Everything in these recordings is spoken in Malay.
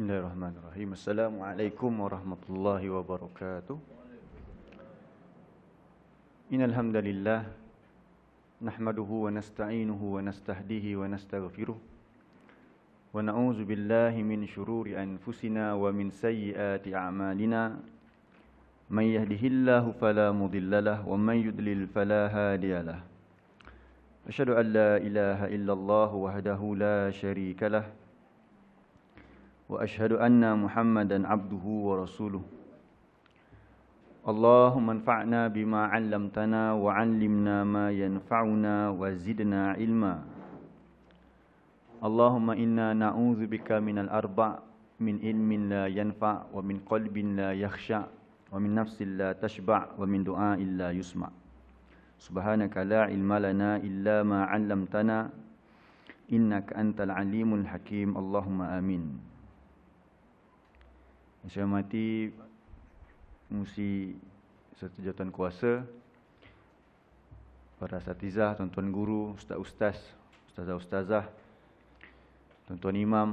Bismillahirrahmanirrahim. Assalamualaikum warahmatullahi wabarakatuh. Innal hamdalillah nahmaduhu wa nasta'inuhu wa nastahdihi wa nastaghfiruh wa na'udzu billahi min shururi anfusina wa min sayyiati a'malina. Man yahdihillahu fala mudhillalah wa man yudlil fala hadiyalah. Ashhadu an la ilaha illallah wahdahu la sharika lahu واشهد ان محمدا عبده ورسوله اللهم انفعنا بما علمتنا وعلمنا ما ينفعنا وزدنا علما اللهم انا نعوذ بك من الاربع من علم لا ينفع ومن قلب لا يخشع ومن نفس لا تشبع ومن دعاء لا يسمع سبحانك لا علم لنا الا ما علمتنا انك انت العليم الحكيم اللهم امين yang saya hormati Mengusi Serta jawatan kuasa Para satizah, tuan-tuan guru, ustaz-ustaz Ustazah-ustazah Tuan-tuan imam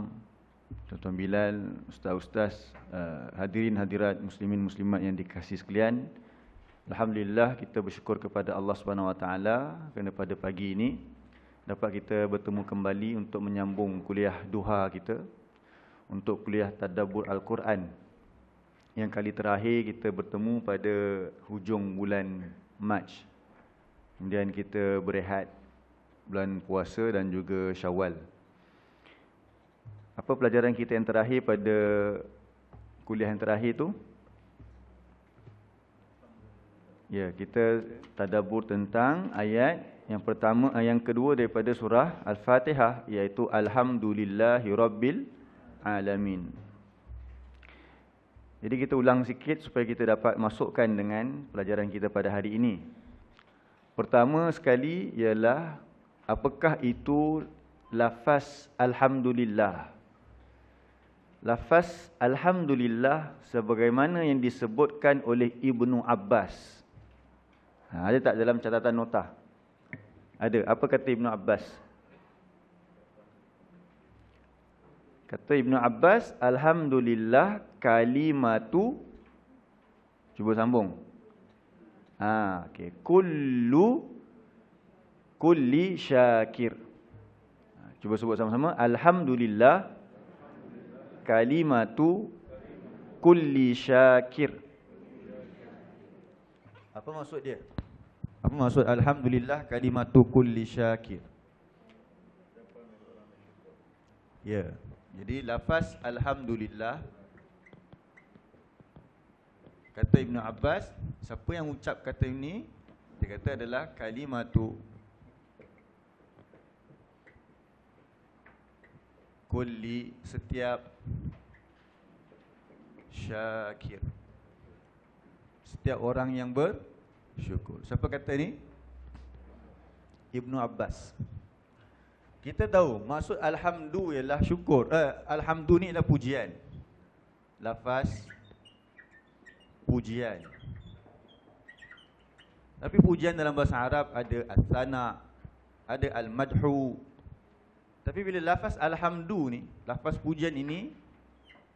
Tuan-tuan Bilal, ustaz-ustaz eh, Hadirin hadirat muslimin muslimat yang dikasih sekalian Alhamdulillah kita bersyukur kepada Allah SWT Kerana pada pagi ini Dapat kita bertemu kembali untuk menyambung kuliah duha kita untuk kuliah tadabur al-Quran. Yang kali terakhir kita bertemu pada hujung bulan Mac. Kemudian kita berehat bulan puasa dan juga Syawal. Apa pelajaran kita yang terakhir pada kuliah yang terakhir tu? Ya, kita tadabur tentang ayat yang pertama yang kedua daripada surah Al-Fatihah iaitu alhamdulillahirabbil alamin. Jadi kita ulang sikit supaya kita dapat masukkan dengan pelajaran kita pada hari ini. Pertama sekali ialah apakah itu lafaz alhamdulillah? Lafaz alhamdulillah sebagaimana yang disebutkan oleh Ibnu Abbas. Ha, ada tak dalam catatan nota? Ada. Apa kata Ibnu Abbas? Kata Ibn Abbas, Alhamdulillah kalimatu. Cuba sambung. Ha, okay. Kullu kulli syakir. Ha, cuba sebut sama-sama. Alhamdulillah kalimatu kulli syakir. Apa maksud dia? Apa maksud Alhamdulillah kalimatu kulli syakir? Ya. Yeah. Jadi lafaz Alhamdulillah Kata Ibn Abbas Siapa yang ucap kata ini Dia kata adalah kalimatu Kulli setiap Syakir Setiap orang yang bersyukur Siapa kata ini? Ibn Ibn Abbas kita tahu maksud alhamdu ialah syukur. Eh, alhamdu ni ialah pujian. Lafaz pujian. Tapi pujian dalam bahasa Arab ada al-thana, ada al-madhu. Tapi bila lafaz alhamdu ni, lafaz pujian ini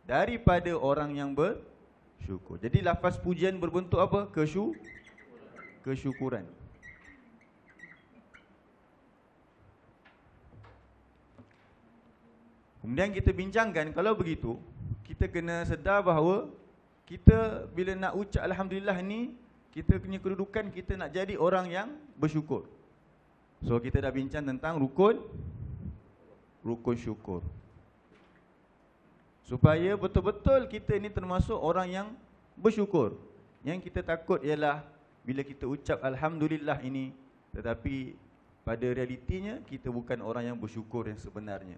daripada orang yang bersyukur. Jadi lafaz pujian berbentuk apa? Kesyukuran. Kesyukuran. Kemudian kita bincangkan kalau begitu kita kena sedar bahawa kita bila nak ucap alhamdulillah ni kita punya kedudukan kita nak jadi orang yang bersyukur. So kita dah bincang tentang rukun rukun syukur. Supaya betul-betul kita ni termasuk orang yang bersyukur. Yang kita takut ialah bila kita ucap alhamdulillah ini tetapi pada realitinya kita bukan orang yang bersyukur yang sebenarnya.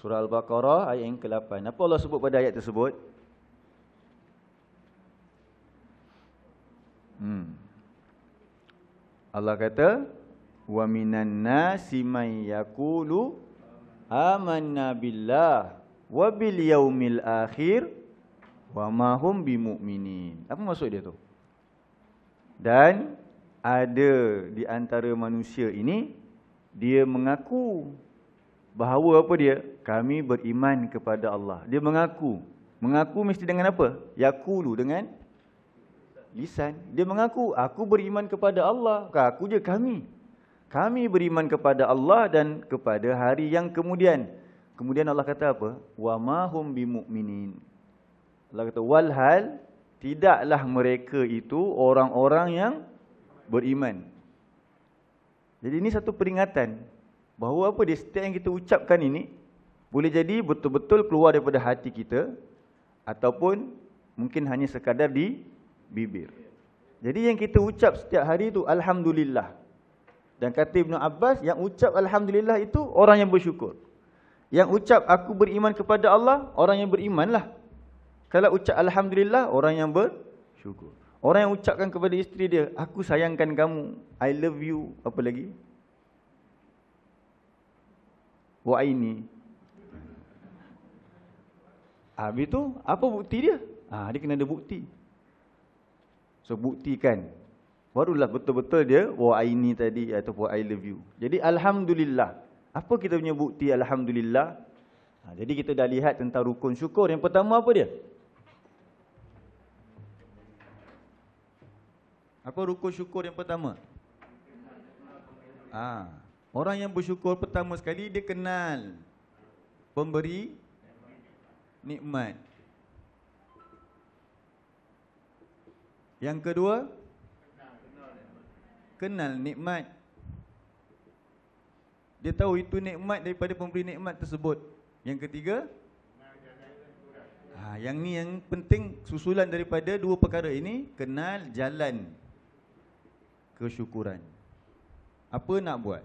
Surah Al-Baqarah ayat yang ke-8. Apa Allah sebut pada ayat tersebut? Hmm. Allah kata, "Wa minan nasi may yaqulu amanna billah wa bil yaumil akhir wa ma hum bimumin." Apa maksud dia tu? Dan ada di antara manusia ini dia mengaku bahawa apa dia? Kami beriman kepada Allah. Dia mengaku. Mengaku mesti dengan apa? Yakulu dengan lisan. Dia mengaku, aku beriman kepada Allah. Bukan aku je, kami. Kami beriman kepada Allah dan kepada hari yang kemudian. Kemudian Allah kata apa? Wa ma hum bimumin. Allah kata walhal tidaklah mereka itu orang-orang yang beriman. Jadi ini satu peringatan bahawa apa dia setiap yang kita ucapkan ini boleh jadi betul-betul keluar daripada hati kita ataupun mungkin hanya sekadar di bibir. Jadi yang kita ucap setiap hari itu alhamdulillah. Dan kata Ibn Abbas yang ucap alhamdulillah itu orang yang bersyukur. Yang ucap aku beriman kepada Allah orang yang berimanlah. Kalau ucap alhamdulillah orang yang bersyukur. Orang yang ucapkan kepada isteri dia aku sayangkan kamu, I love you, apa lagi? wa ini, ah, Habis tu, apa bukti dia? Ha, dia kena ada bukti. So, buktikan. Barulah betul-betul dia, wa oh, ini tadi ataupun I love you. Jadi, Alhamdulillah. Apa kita punya bukti Alhamdulillah? Ha, jadi, kita dah lihat tentang rukun syukur. Yang pertama apa dia? Apa rukun syukur yang pertama? Ah. Orang yang bersyukur pertama sekali dia kenal pemberi nikmat. Yang kedua kenal nikmat. Dia tahu itu nikmat daripada pemberi nikmat tersebut. Yang ketiga Ha, yang ni yang penting susulan daripada dua perkara ini kenal jalan kesyukuran. Apa nak buat?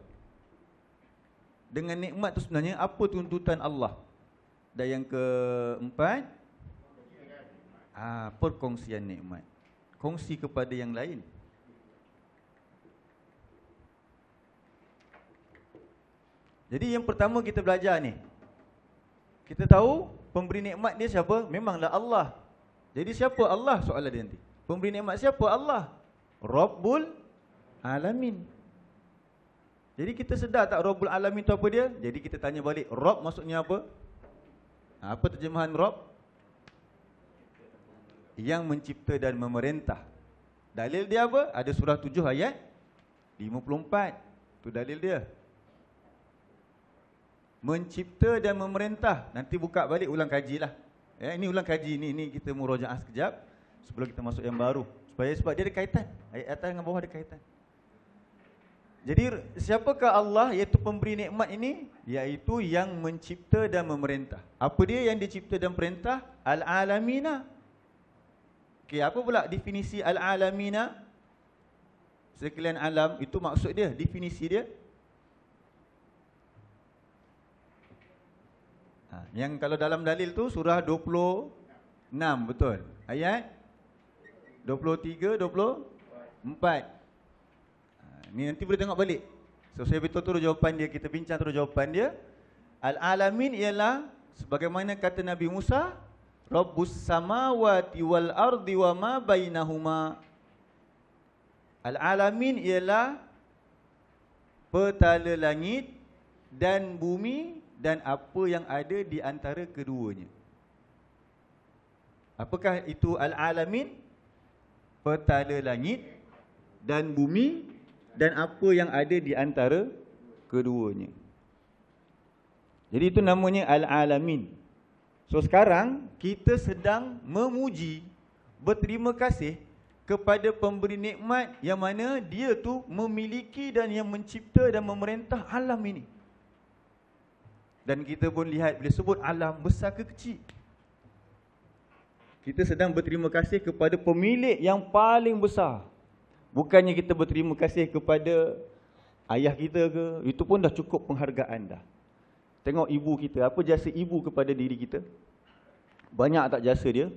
dengan nikmat tu sebenarnya apa tuntutan Allah? Dan yang keempat ah perkongsian nikmat. Kongsi kepada yang lain. Jadi yang pertama kita belajar ni. Kita tahu pemberi nikmat dia siapa? Memanglah Allah. Jadi siapa Allah soalan dia nanti. Pemberi nikmat siapa? Allah. Rabbul alamin. Jadi kita sedar tak Rabbul Alamin tu apa dia? Jadi kita tanya balik, Rabb maksudnya apa? Ha, apa terjemahan Rabb? Yang mencipta dan memerintah. Dalil dia apa? Ada surah tujuh ayat 54. Tu dalil dia. Mencipta dan memerintah. Nanti buka balik ulang kaji lah. Ya, ini ulang kaji, ini, ini kita murajaah sekejap. Sebelum kita masuk yang baru. Supaya, sebab dia ada kaitan. Ayat atas dengan bawah ada kaitan. Jadi siapakah Allah iaitu pemberi nikmat ini? Iaitu yang mencipta dan memerintah. Apa dia yang dicipta dan perintah? Al-alamina. Okey, apa pula definisi al-alamina? Sekalian alam itu maksud dia, definisi dia. Ha, yang kalau dalam dalil tu surah 26 betul. Ayat 23 24. Ni nanti boleh tengok balik. So saya betul terus jawapan dia, kita bincang terus jawapan dia. Al-alamin ialah sebagaimana kata Nabi Musa, Rabbus samawati wal ardi wa ma bainahuma. Al-alamin ialah petala langit dan bumi dan apa yang ada di antara keduanya. Apakah itu al-alamin? Petala langit dan bumi dan apa yang ada di antara keduanya. Jadi itu namanya al-alamin. So sekarang kita sedang memuji, berterima kasih kepada pemberi nikmat yang mana dia tu memiliki dan yang mencipta dan memerintah alam ini. Dan kita pun lihat bila sebut alam besar ke kecil. Kita sedang berterima kasih kepada pemilik yang paling besar. Bukannya kita berterima kasih kepada ayah kita ke, itu pun dah cukup penghargaan dah. Tengok ibu kita, apa jasa ibu kepada diri kita? Banyak tak jasa dia?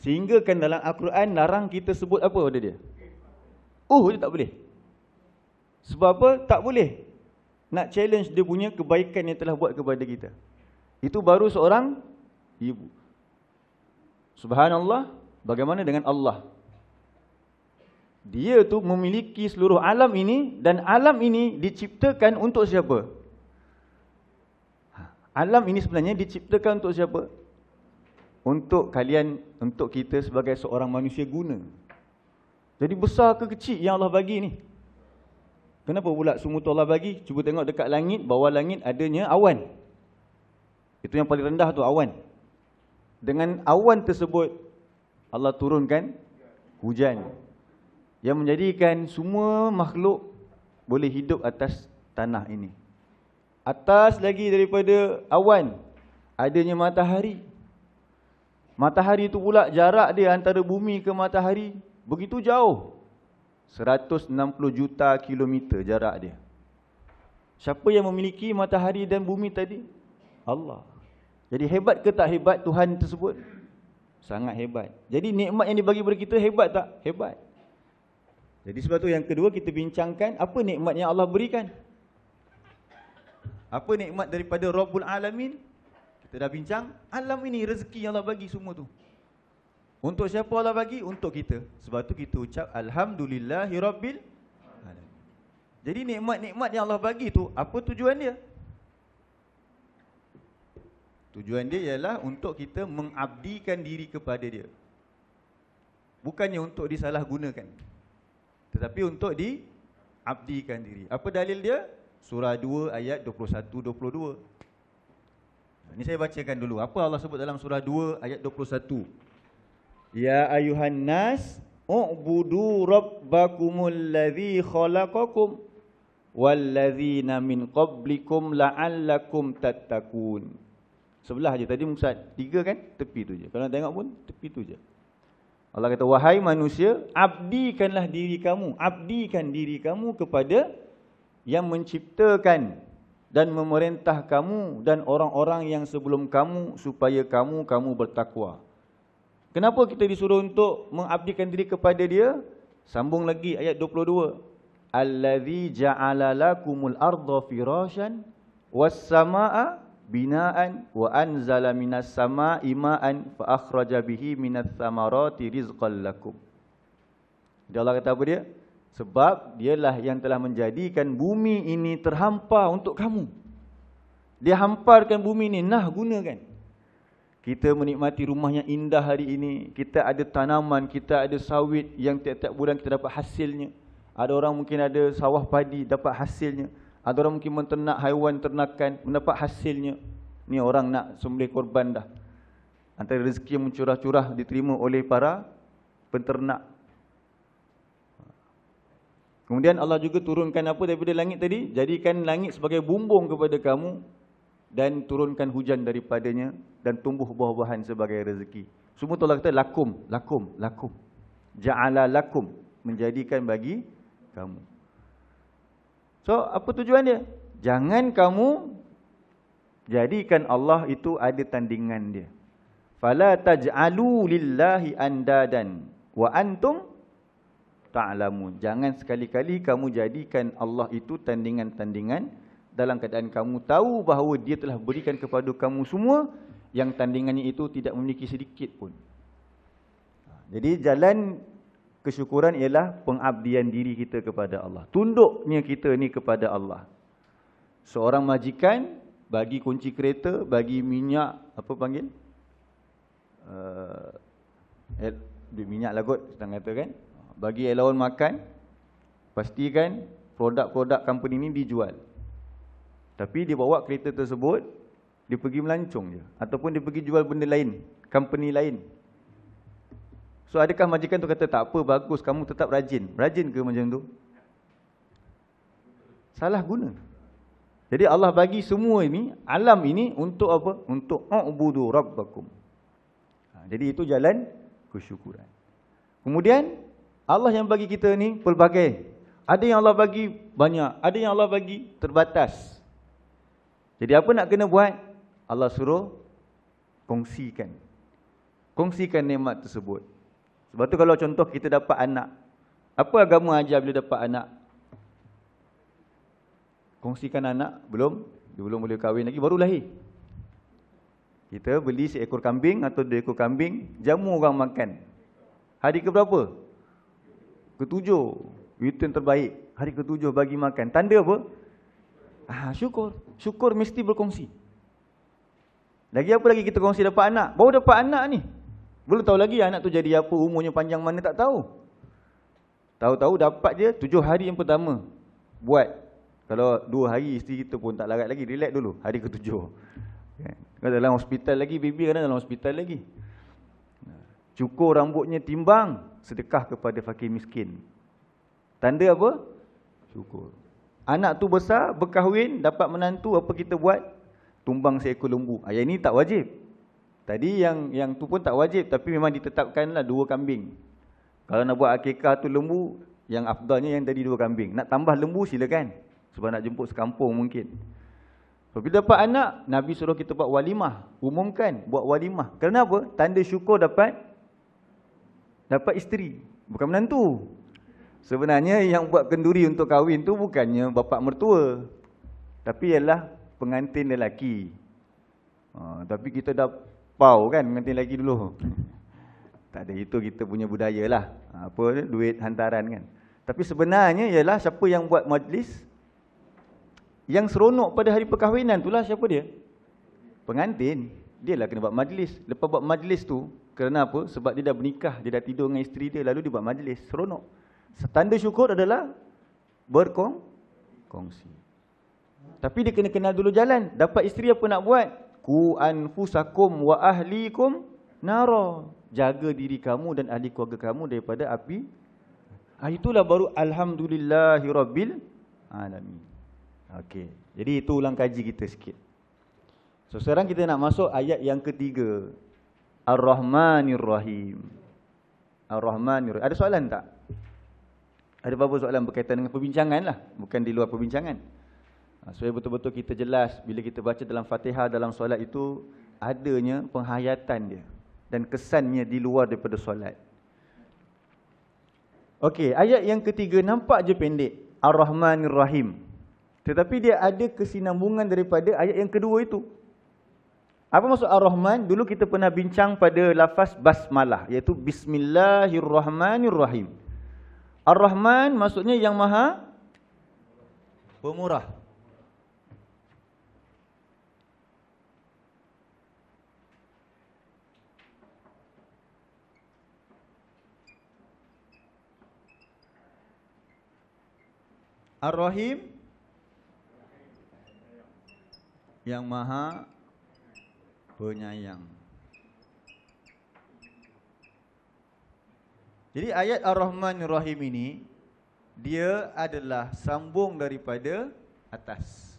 Sehingga kan dalam Al-Quran larang kita sebut apa pada dia? Oh, dia tak boleh. Sebab apa? Tak boleh. Nak challenge dia punya kebaikan yang telah buat kepada kita. Itu baru seorang ibu. Subhanallah, bagaimana dengan Allah? Dia tu memiliki seluruh alam ini dan alam ini diciptakan untuk siapa? Ha, alam ini sebenarnya diciptakan untuk siapa? Untuk kalian, untuk kita sebagai seorang manusia guna. Jadi besar ke kecil yang Allah bagi ni? Kenapa pula semua tu Allah bagi? Cuba tengok dekat langit, bawah langit adanya awan. Itu yang paling rendah tu awan. Dengan awan tersebut, Allah turunkan hujan. Hujan yang menjadikan semua makhluk boleh hidup atas tanah ini. Atas lagi daripada awan, adanya matahari. Matahari itu pula jarak dia antara bumi ke matahari begitu jauh. 160 juta kilometer jarak dia. Siapa yang memiliki matahari dan bumi tadi? Allah. Jadi hebat ke tak hebat Tuhan tersebut? Sangat hebat. Jadi nikmat yang dibagi kepada kita hebat tak? Hebat. Jadi sebab tu yang kedua kita bincangkan apa nikmat yang Allah berikan. Apa nikmat daripada Rabbul Alamin? Kita dah bincang, alam ini rezeki yang Allah bagi semua tu. Untuk siapa Allah bagi? Untuk kita. Sebab tu kita ucap alhamdulillahirabbil alamin. Jadi nikmat-nikmat yang Allah bagi tu, apa tujuan dia? Tujuan dia ialah untuk kita mengabdikan diri kepada dia. Bukannya untuk disalahgunakan tetapi untuk di abdikan diri. Apa dalil dia? Surah 2 ayat 21 22. Ini saya bacakan dulu. Apa Allah sebut dalam surah 2 ayat 21? Ya ayuhan nas u'budu rabbakumul ladzi khalaqakum wallazina min qablikum la'allakum tattaqun. Sebelah je tadi Musa, tiga kan? Tepi tu je. Kalau tengok pun tepi tu je. Allah kata wahai manusia abdikanlah diri kamu abdikan diri kamu kepada yang menciptakan dan memerintah kamu dan orang-orang yang sebelum kamu supaya kamu kamu bertakwa kenapa kita disuruh untuk mengabdikan diri kepada dia sambung lagi ayat 22 allazi ja'ala lakumul arda firasyan was samaa'a binaan wa anzala minas sama'i ma'an fa akhraja bihi minas samarati rizqan lakum. Dia Allah kata apa dia? Sebab dialah yang telah menjadikan bumi ini terhampa untuk kamu. Dia hamparkan bumi ini. Nah gunakan. Kita menikmati rumah yang indah hari ini. Kita ada tanaman. Kita ada sawit yang tiap-tiap bulan kita dapat hasilnya. Ada orang mungkin ada sawah padi dapat hasilnya. Ada orang mungkin menternak haiwan ternakan, mendapat hasilnya. Ni orang nak sembelih korban dah. Antara rezeki yang mencurah-curah diterima oleh para penternak. Kemudian Allah juga turunkan apa daripada langit tadi? Jadikan langit sebagai bumbung kepada kamu dan turunkan hujan daripadanya dan tumbuh buah-buahan sebagai rezeki. Semua tu Allah kata lakum, lakum, lakum. Ja'ala lakum menjadikan bagi kamu. So, apa tujuan dia? Jangan kamu jadikan Allah itu ada tandingan dia. Fala taj'alu lillahi andadan wa antum ta'lamun. Jangan sekali-kali kamu jadikan Allah itu tandingan-tandingan dalam keadaan kamu tahu bahawa dia telah berikan kepada kamu semua yang tandingannya itu tidak memiliki sedikit pun. Ha, jadi jalan Kesyukuran ialah pengabdian diri kita kepada Allah. Tunduknya kita ni kepada Allah. Seorang majikan bagi kunci kereta, bagi minyak, apa panggil? Uh, eh, minyak lah kot, sedang kata kan. Bagi allowance makan, pastikan produk-produk company ni dijual. Tapi dia bawa kereta tersebut, dia pergi melancong je. Ataupun dia pergi jual benda lain, company lain. So adakah majikan tu kata tak apa bagus kamu tetap rajin. Rajin ke macam tu? Salah guna. Jadi Allah bagi semua ini alam ini untuk apa? Untuk ubudu rabbakum. Ha, jadi itu jalan kesyukuran. Kemudian Allah yang bagi kita ni pelbagai. Ada yang Allah bagi banyak, ada yang Allah bagi terbatas. Jadi apa nak kena buat? Allah suruh kongsikan. Kongsikan nikmat tersebut. Sebab tu kalau contoh kita dapat anak. Apa agama ajar bila dapat anak? Kongsikan anak, belum. Dia belum boleh kahwin lagi, baru lahir. Kita beli seekor kambing atau dua ekor kambing, jamu orang makan. Hari ke berapa? Ketujuh. Return terbaik. Hari ketujuh bagi makan. Tanda apa? Ah, syukur. Syukur mesti berkongsi. Lagi apa lagi kita kongsi dapat anak? Baru dapat anak ni. Belum tahu lagi anak tu jadi apa, umurnya panjang mana, tak tahu. Tahu-tahu dapat je tujuh hari yang pertama. Buat. Kalau dua hari isteri kita pun tak larat lagi, relax dulu. Hari ketujuh. kalau Dalam hospital lagi, baby kan dalam hospital lagi. Cukur rambutnya timbang, sedekah kepada fakir miskin. Tanda apa? Syukur. Anak tu besar, berkahwin, dapat menantu, apa kita buat? Tumbang seekor lembu. Ayah ini tak wajib. Tadi yang yang tu pun tak wajib tapi memang ditetapkanlah dua kambing. Kalau nak buat akikah tu lembu, yang afdalnya yang tadi dua kambing. Nak tambah lembu silakan. Sebab nak jemput sekampung mungkin. Bila dapat anak, Nabi suruh kita buat walimah. Umumkan, buat walimah. Kenapa? Tanda syukur dapat dapat isteri. Bukan menantu. Sebenarnya yang buat kenduri untuk kahwin tu bukannya bapa mertua. Tapi ialah pengantin lelaki. Ha, tapi kita dah pau kan nanti lagi dulu. Tak ada itu kita punya budaya lah Apa duit hantaran kan. Tapi sebenarnya ialah siapa yang buat majlis yang seronok pada hari perkahwinan itulah siapa dia? Pengantin. dia lah kena buat majlis. Lepas buat majlis tu kerana apa? Sebab dia dah bernikah, dia dah tidur dengan isteri dia lalu dia buat majlis. Seronok. Tanda syukur adalah berkongsi. Tapi dia kena kenal dulu jalan. Dapat isteri apa nak buat? ku anfusakum wa ahlikum naro jaga diri kamu dan ahli keluarga kamu daripada api ah itulah baru alhamdulillahirabbil alamin okey jadi itu ulang kaji kita sikit so sekarang kita nak masuk ayat yang ketiga arrahmanir rahim arrahmanir ada soalan tak ada apa-apa soalan berkaitan dengan perbincangan lah bukan di luar perbincangan Ha, supaya betul-betul kita jelas bila kita baca dalam fatihah dalam solat itu adanya penghayatan dia dan kesannya di luar daripada solat. Okey, ayat yang ketiga nampak je pendek. Ar-Rahman Ar-Rahim. Tetapi dia ada kesinambungan daripada ayat yang kedua itu. Apa maksud Ar-Rahman? Dulu kita pernah bincang pada lafaz basmalah iaitu Bismillahirrahmanirrahim. Ar-Rahman maksudnya yang maha pemurah. Ar-Rahim Yang Maha Penyayang Jadi ayat Ar-Rahman Ar-Rahim ini Dia adalah sambung daripada atas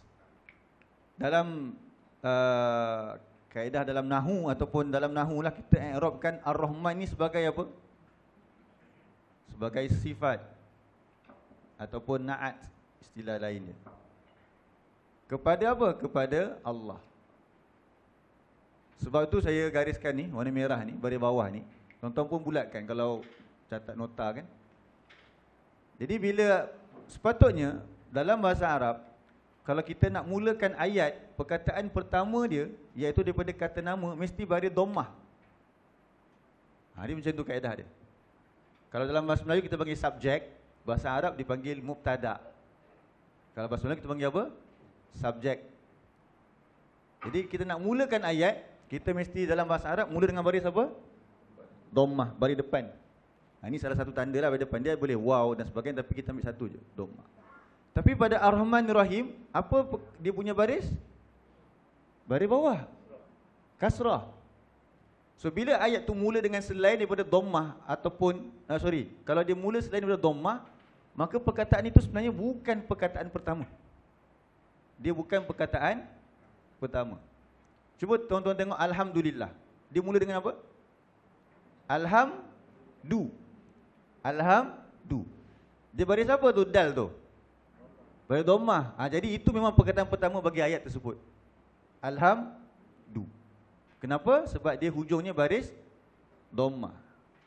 Dalam uh, kaedah dalam Nahu Ataupun dalam Nahu lah kita erobkan Ar-Rahman ini sebagai apa? Sebagai sifat Ataupun na'at istilah lainnya. Kepada apa? Kepada Allah. Sebab tu saya gariskan ni, warna merah ni, dari bawah ni. Tonton pun bulatkan kalau catat nota kan. Jadi bila sepatutnya dalam bahasa Arab, kalau kita nak mulakan ayat, perkataan pertama dia, iaitu daripada kata nama, mesti bari domah. Ha, dia macam tu kaedah dia. Kalau dalam bahasa Melayu kita panggil subjek, bahasa Arab dipanggil mubtada'. Kalau bahasa Melayu kita panggil apa? Subjek. Jadi kita nak mulakan ayat, kita mesti dalam bahasa Arab mula dengan baris apa? Dommah, baris depan. Ha, ini salah satu tanda lah baris depan. Dia boleh wow dan sebagainya tapi kita ambil satu je. Dommah. Tapi pada Ar-Rahman Ar-Rahim, apa dia punya baris? Baris bawah. Kasrah. So bila ayat tu mula dengan selain daripada dommah ataupun, uh, sorry, kalau dia mula selain daripada dommah, maka perkataan itu sebenarnya bukan perkataan pertama. Dia bukan perkataan pertama. Cuba tuan-tuan tengok Alhamdulillah. Dia mula dengan apa? Alhamdu. Alhamdu. Dia baris apa tu? Dal tu. Baris domah. Ha, jadi itu memang perkataan pertama bagi ayat tersebut. Alhamdu. Kenapa? Sebab dia hujungnya baris domah.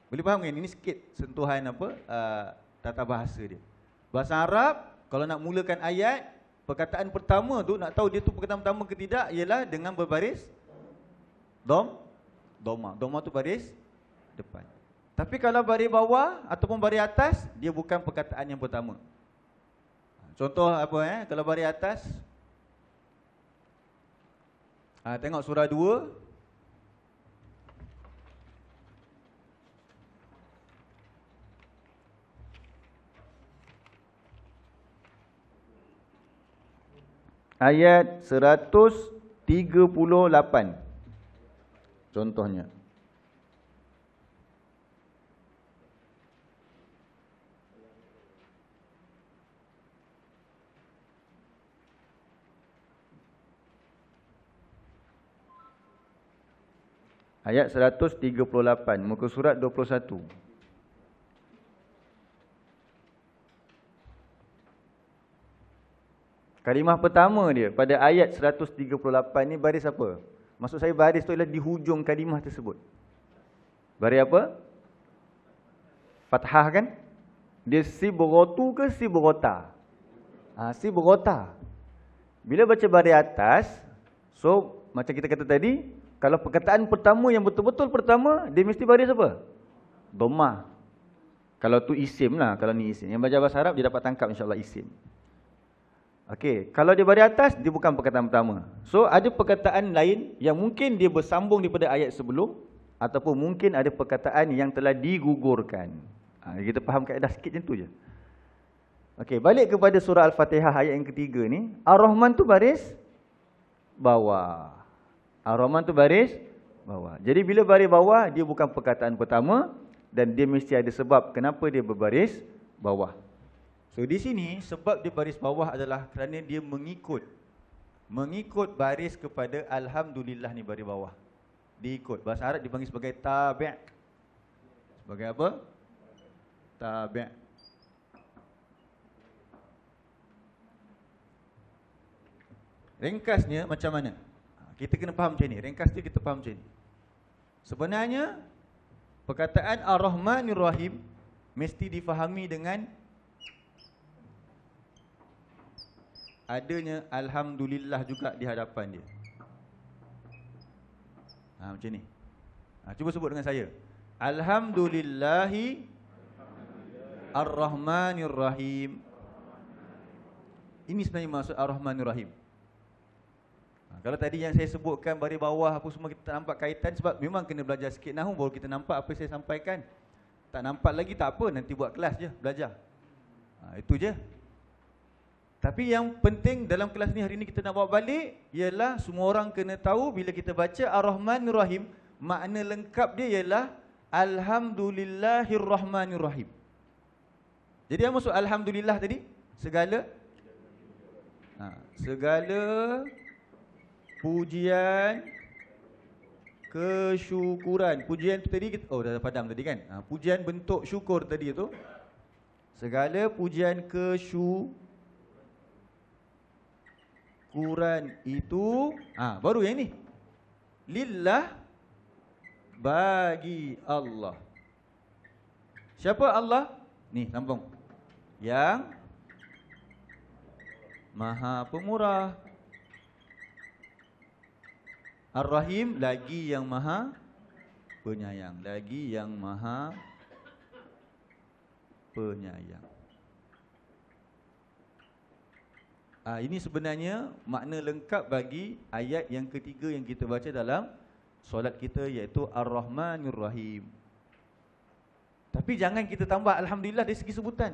Boleh faham kan? Ini sikit sentuhan apa? Uh, tata bahasa dia. Bahasa Arab, kalau nak mulakan ayat, perkataan pertama tu, nak tahu dia tu perkataan pertama ke tidak, ialah dengan berbaris dom, doma. Doma tu baris depan. Tapi kalau baris bawah ataupun baris atas, dia bukan perkataan yang pertama. Contoh apa eh, kalau baris atas, ha, tengok surah 2, ayat 138 contohnya ayat 138 muka surat 21 Kalimah pertama dia pada ayat 138 ni baris apa? Maksud saya baris tu ialah di hujung kalimah tersebut. Baris apa? Fathah kan? Dia si sibrotu ke si sibrota? Ha, sibrota. Bila baca baris atas, so macam kita kata tadi, kalau perkataan pertama yang betul-betul pertama, dia mesti baris apa? Dommah. Kalau tu isim lah, kalau ni isim. Yang baca bahasa Arab, dia dapat tangkap insyaAllah Isim. Okey, kalau dia dari atas dia bukan perkataan pertama. So ada perkataan lain yang mungkin dia bersambung daripada ayat sebelum ataupun mungkin ada perkataan yang telah digugurkan. Ha, kita faham kaedah sikit macam tu je. Okey, balik kepada surah Al-Fatihah ayat yang ketiga ni, Ar-Rahman tu baris bawah. Ar-Rahman tu baris bawah. Jadi bila baris bawah dia bukan perkataan pertama dan dia mesti ada sebab kenapa dia berbaris bawah. So di sini sebab dia baris bawah adalah kerana dia mengikut mengikut baris kepada alhamdulillah ni baris bawah. Diikut. Bahasa Arab dipanggil sebagai tabi'. Sebagai apa? Tabi'. Ringkasnya macam mana? Ha, kita kena faham macam ni. Ringkasnya kita faham macam ni. Sebenarnya perkataan Ar-Rahmanir Rahim mesti difahami dengan adanya alhamdulillah juga di hadapan dia. Ha macam ni. Ha, cuba sebut dengan saya. Alhamdulillahi Ar-Rahmanirrahim. Ini sebenarnya maksud Ar-Rahmanirrahim. Ha, kalau tadi yang saya sebutkan dari bawah apa semua kita nampak kaitan sebab memang kena belajar sikit nahwu baru kita nampak apa saya sampaikan. Tak nampak lagi tak apa nanti buat kelas je belajar. Ha, itu je. Tapi yang penting dalam kelas ni hari ni kita nak bawa balik ialah semua orang kena tahu bila kita baca Ar-Rahmanir Rahim, makna lengkap dia ialah Alhamdulillahirrahmanirrahim. Jadi apa maksud alhamdulillah tadi? Segala ha, segala pujian kesyukuran. Pujian tadi kita oh dah padam tadi kan? Ha, pujian bentuk syukur tadi tu. Segala pujian kesyukuran Quran itu ah ha, baru yang ini lillah bagi Allah Siapa Allah? Ni sambung. Yang Maha Pemurah Ar-Rahim lagi yang Maha Penyayang, lagi yang Maha Penyayang. Uh, ini sebenarnya makna lengkap bagi ayat yang ketiga yang kita baca dalam solat kita iaitu Ar-Rahmanur Rahim. Tapi jangan kita tambah alhamdulillah dari segi sebutan.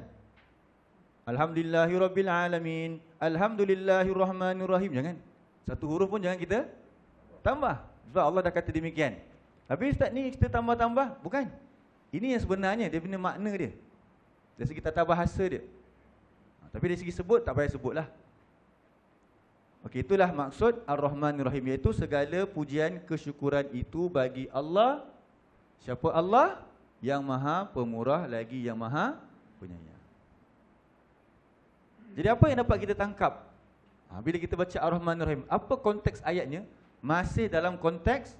Alhamdulillahirabbil alamin, alhamdulillahirrahmanir rahim. Jangan. Satu huruf pun jangan kita tambah. Sebab Allah dah kata demikian. Tapi ustaz ni kita tambah-tambah, bukan? Ini yang sebenarnya dia punya makna dia. Dari segi tata bahasa dia. Ah, tapi dari segi sebut tak payah sebutlah. Okey itulah maksud Ar-Rahmanir Rahim iaitu segala pujian kesyukuran itu bagi Allah. Siapa Allah? Yang Maha Pemurah lagi Yang Maha Penyayang. Jadi apa yang dapat kita tangkap? Ha, bila kita baca Ar-Rahmanir Rahim, apa konteks ayatnya? Masih dalam konteks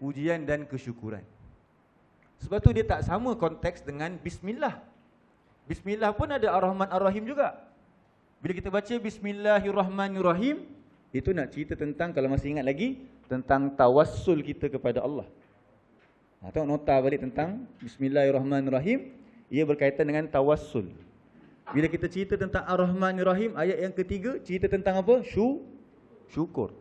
pujian dan kesyukuran. Sebab tu dia tak sama konteks dengan bismillah. Bismillah pun ada Ar-Rahman Ar-Rahim juga. Bila kita baca Bismillahirrahmanirrahim Itu nak cerita tentang Kalau masih ingat lagi Tentang tawassul kita kepada Allah ha, Tengok nota balik tentang Bismillahirrahmanirrahim Ia berkaitan dengan tawassul Bila kita cerita tentang Ar-Rahmanirrahim Ayat yang ketiga Cerita tentang apa? Syukur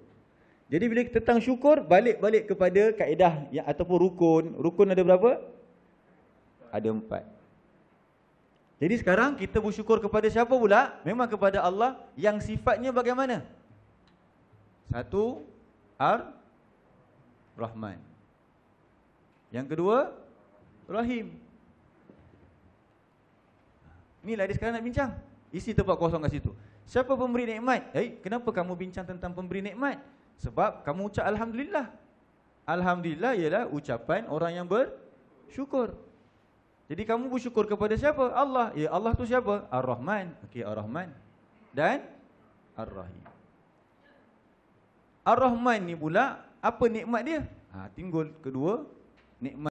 Jadi bila kita tentang syukur Balik-balik kepada kaedah yang, Ataupun rukun Rukun ada berapa? Ada empat jadi sekarang kita bersyukur kepada siapa pula? Memang kepada Allah yang sifatnya bagaimana? Satu, Ar-Rahman. Yang kedua, Rahim. Inilah dia sekarang nak bincang. Isi tempat kosong kat situ. Siapa pemberi nikmat? Eh, kenapa kamu bincang tentang pemberi nikmat? Sebab kamu ucap Alhamdulillah. Alhamdulillah ialah ucapan orang yang bersyukur. Jadi kamu bersyukur kepada siapa? Allah. Ya Allah tu siapa? Ar-Rahman. Okey, Ar-Rahman. Dan Ar-Rahim. Ar-Rahman ni pula apa nikmat dia? Ha, tinggal kedua nikmat